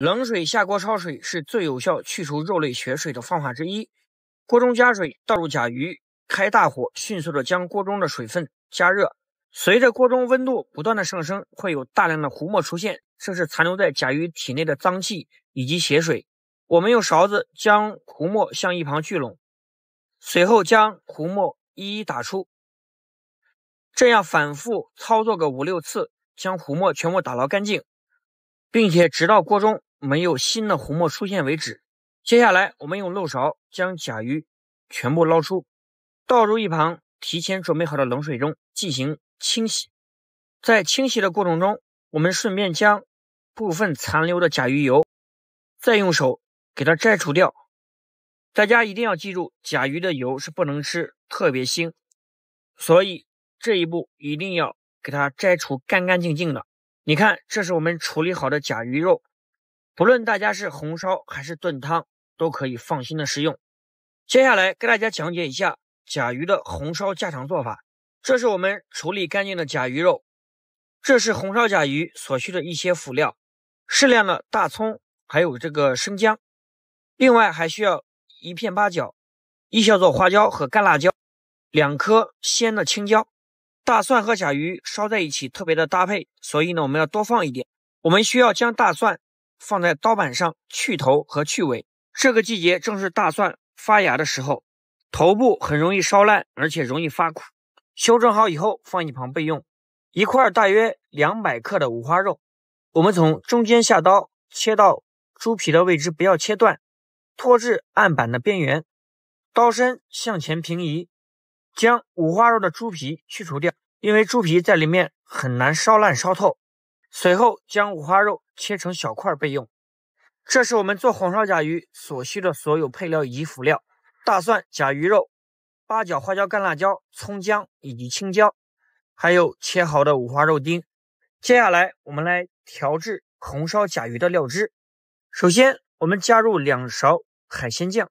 冷水下锅焯水是最有效去除肉类血水的方法之一。锅中加水，倒入甲鱼，开大火，迅速的将锅中的水分加热。随着锅中温度不断的上升，会有大量的浮沫出现，这是残留在甲鱼体内的脏器以及血水。我们用勺子将浮沫向一旁聚拢，随后将浮沫一一打出。这样反复操作个五六次，将浮沫全部打捞干净，并且直到锅中。没有新的红沫出现为止。接下来，我们用漏勺将甲鱼全部捞出，倒入一旁提前准备好的冷水中进行清洗。在清洗的过程中，我们顺便将部分残留的甲鱼油再用手给它摘除掉。大家一定要记住，甲鱼的油是不能吃，特别腥，所以这一步一定要给它摘除干干净净的。你看，这是我们处理好的甲鱼肉。不论大家是红烧还是炖汤，都可以放心的食用。接下来给大家讲解一下甲鱼的红烧家常做法。这是我们处理干净的甲鱼肉，这是红烧甲鱼所需的一些辅料：适量的大葱，还有这个生姜，另外还需要一片八角，一小撮花椒和干辣椒，两颗鲜的青椒，大蒜和甲鱼烧在一起特别的搭配，所以呢我们要多放一点。我们需要将大蒜。放在刀板上去头和去尾，这个季节正是大蒜发芽的时候，头部很容易烧烂，而且容易发苦。修正好以后放一旁备用。一块大约两百克的五花肉，我们从中间下刀，切到猪皮的位置，不要切断，拖至案板的边缘，刀身向前平移，将五花肉的猪皮去除掉，因为猪皮在里面很难烧烂烧透。随后将五花肉切成小块备用。这是我们做红烧甲鱼所需的所有配料以及辅料：大蒜、甲鱼肉、八角、花椒、干辣椒、葱姜以及青椒，还有切好的五花肉丁。接下来我们来调制红烧甲鱼的料汁。首先，我们加入两勺海鲜酱，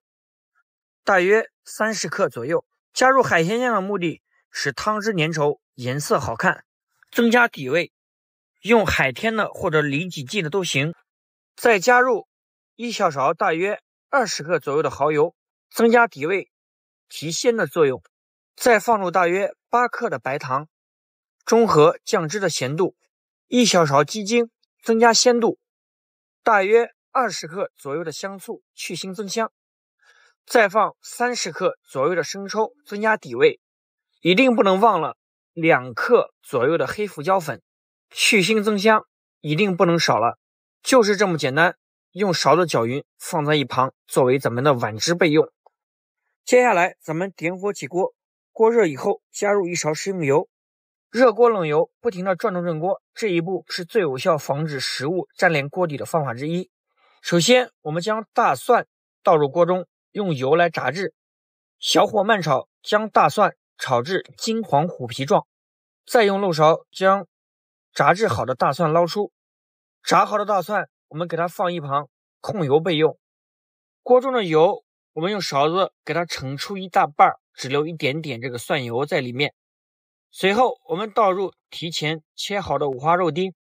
大约三十克左右。加入海鲜酱的目的使汤汁粘稠、颜色好看，增加底味。用海天的或者里脊记的都行，再加入一小勺大约二十克左右的蚝油，增加底味提鲜的作用；再放入大约八克的白糖，中和酱汁的咸度；一小勺鸡精，增加鲜度；大约二十克左右的香醋，去腥增香；再放三十克左右的生抽，增加底味。一定不能忘了两克左右的黑胡椒粉。去腥增香，一定不能少了，就是这么简单。用勺子搅匀，放在一旁作为咱们的碗汁备用。接下来咱们点火起锅，锅热以后加入一勺食用油，热锅冷油，不停的转动正锅。这一步是最有效防止食物粘连锅底的方法之一。首先我们将大蒜倒入锅中，用油来炸制，小火慢炒，将大蒜炒至金黄虎皮状，再用漏勺将。炸制好的大蒜捞出，炸好的大蒜我们给它放一旁控油备用。锅中的油我们用勺子给它盛出一大半儿，只留一点点这个蒜油在里面。随后我们倒入提前切好的五花肉丁，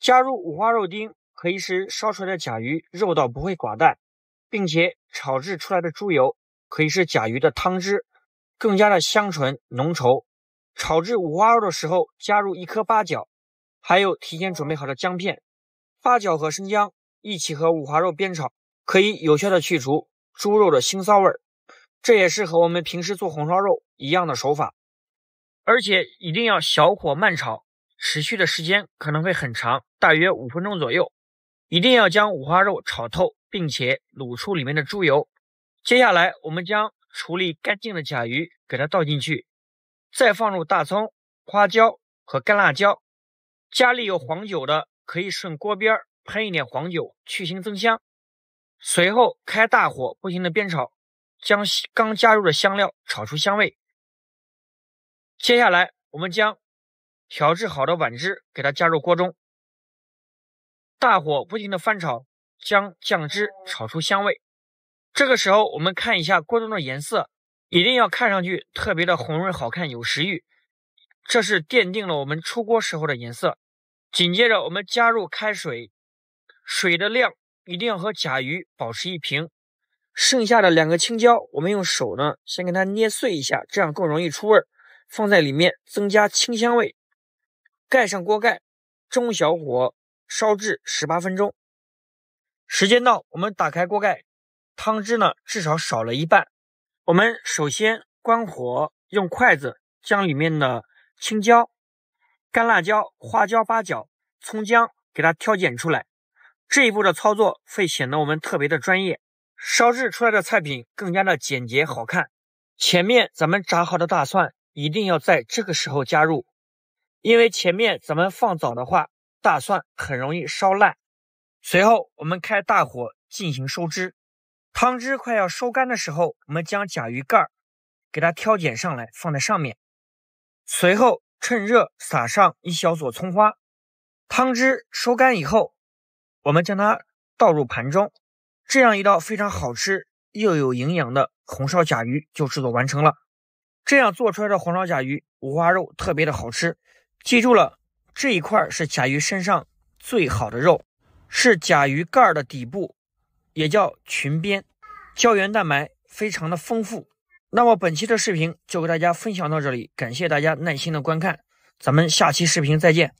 加入五花肉丁可以使烧出来的甲鱼肉道不会寡淡，并且炒制出来的猪油可以使甲鱼的汤汁更加的香醇浓稠。炒制五花肉的时候加入一颗八角。还有提前准备好的姜片、八角和生姜一起和五花肉煸炒，可以有效的去除猪肉的腥臊味儿，这也是和我们平时做红烧肉一样的手法，而且一定要小火慢炒，持续的时间可能会很长，大约五分钟左右，一定要将五花肉炒透，并且卤出里面的猪油。接下来我们将处理干净的甲鱼给它倒进去，再放入大葱、花椒和干辣椒。家里有黄酒的，可以顺锅边喷一点黄酒去腥增香。随后开大火不停的煸炒，将刚加入的香料炒出香味。接下来，我们将调制好的碗汁给它加入锅中，大火不停的翻炒，将酱汁炒出香味。这个时候，我们看一下锅中的颜色，一定要看上去特别的红润好看有食欲，这是奠定了我们出锅时候的颜色。紧接着，我们加入开水，水的量一定要和甲鱼保持一瓶。剩下的两个青椒，我们用手呢先给它捏碎一下，这样更容易出味儿，放在里面增加清香味。盖上锅盖，中小火烧至十八分钟。时间到，我们打开锅盖，汤汁呢至少少了一半。我们首先关火，用筷子将里面的青椒。干辣椒、花椒、八角、葱姜，给它挑拣出来。这一步的操作会显得我们特别的专业，烧制出来的菜品更加的简洁好看。前面咱们炸好的大蒜一定要在这个时候加入，因为前面咱们放早的话，大蒜很容易烧烂。随后我们开大火进行收汁，汤汁快要收干的时候，我们将甲鱼盖儿给它挑拣上来，放在上面。随后。趁热撒上一小撮葱花，汤汁收干以后，我们将它倒入盘中，这样一道非常好吃又有营养的红烧甲鱼就制作完成了。这样做出来的红烧甲鱼五花肉特别的好吃。记住了，这一块是甲鱼身上最好的肉，是甲鱼盖的底部，也叫裙边，胶原蛋白非常的丰富。那么本期的视频就给大家分享到这里，感谢大家耐心的观看，咱们下期视频再见。